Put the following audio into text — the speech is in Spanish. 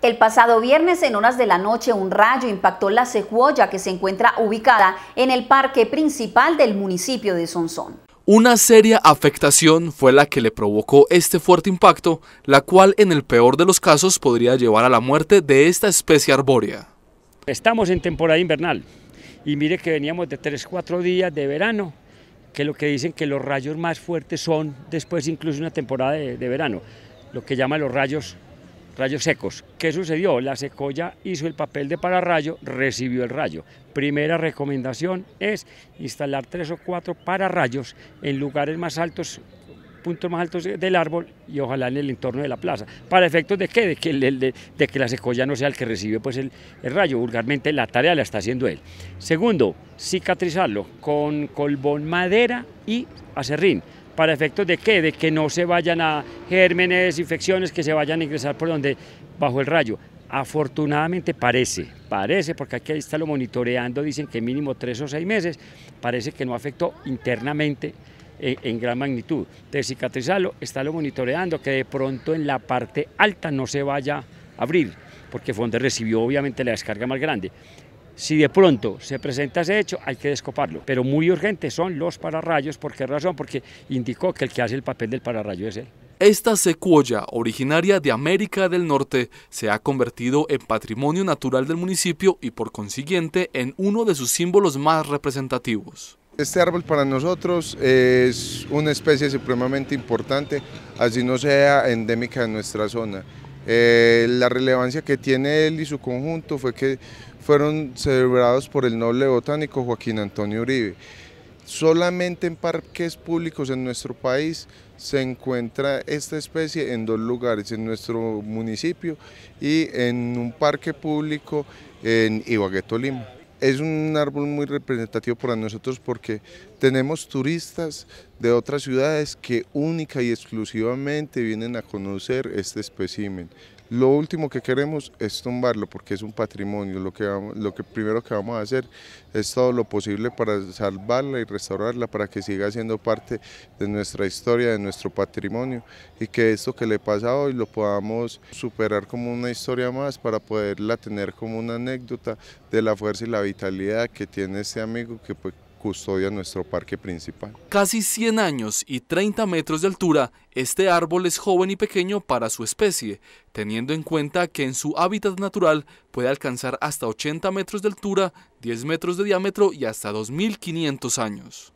El pasado viernes en horas de la noche un rayo impactó la secuoya que se encuentra ubicada en el parque principal del municipio de Sonsón. Una seria afectación fue la que le provocó este fuerte impacto, la cual en el peor de los casos podría llevar a la muerte de esta especie arbórea. Estamos en temporada invernal y mire que veníamos de 3-4 días de verano que lo que dicen que los rayos más fuertes son después incluso una temporada de, de verano, lo que llaman los rayos rayos secos. ¿Qué sucedió? La secoya hizo el papel de pararrayo, recibió el rayo. Primera recomendación es instalar tres o cuatro pararrayos en lugares más altos puntos más altos del árbol y ojalá en el entorno de la plaza. ¿Para efectos de qué? De que, la secoya no sea el que recibe pues, el, el, rayo. Vulgarmente la tarea la está haciendo él. Segundo, cicatrizarlo con colbón madera y acerrín. ¿Para efectos de qué? De que no se vayan a gérmenes, infecciones que se vayan a ingresar por donde, bajo el rayo. Afortunadamente parece, parece, porque aquí está lo monitoreando, dicen que mínimo tres o seis meses, parece que no afectó internamente eh, en, gran magnitud. De cicatrizarlo, está lo monitoreando, que de pronto en la parte alta no se vaya a abrir, porque donde recibió obviamente la descarga más grande. Si de pronto se presenta ese hecho, hay que descoparlo. Pero muy urgentes son los pararrayos. ¿Por qué razón? Porque indicó que el que hace el papel del pararrayo es él. Esta secuoya, originaria de América del Norte, se ha convertido en patrimonio natural del municipio y por consiguiente en uno de sus símbolos más representativos. Este árbol para nosotros es una especie supremamente importante, así no sea endémica en nuestra zona. Eh, la relevancia que tiene él y su conjunto fue que fueron celebrados por el noble botánico Joaquín Antonio Uribe. Solamente en parques públicos en nuestro país se encuentra esta especie en dos lugares, en nuestro municipio y en un parque público en Ibagué, Tolima es un árbol muy representativo para nosotros porque tenemos turistas de otras ciudades que única y exclusivamente vienen a conocer este espécimen. Lo último que queremos es tumbarlo porque es un patrimonio. Lo que, lo que primero que vamos a hacer es todo lo posible para salvarla y restaurarla para que siga siendo parte de nuestra historia, de nuestro patrimonio y que esto que le pasa hoy lo podamos superar como una historia más para poderla tener como una anécdota de la fuerza y la vitalidad que tiene este amigo que pues, custodia nuestro parque principal. Casi 100 años y 30 metros de altura, este árbol es joven y pequeño para su especie, teniendo en cuenta que en su hábitat natural puede alcanzar hasta 80 metros de altura, 10 metros de diámetro y hasta 2.500 años.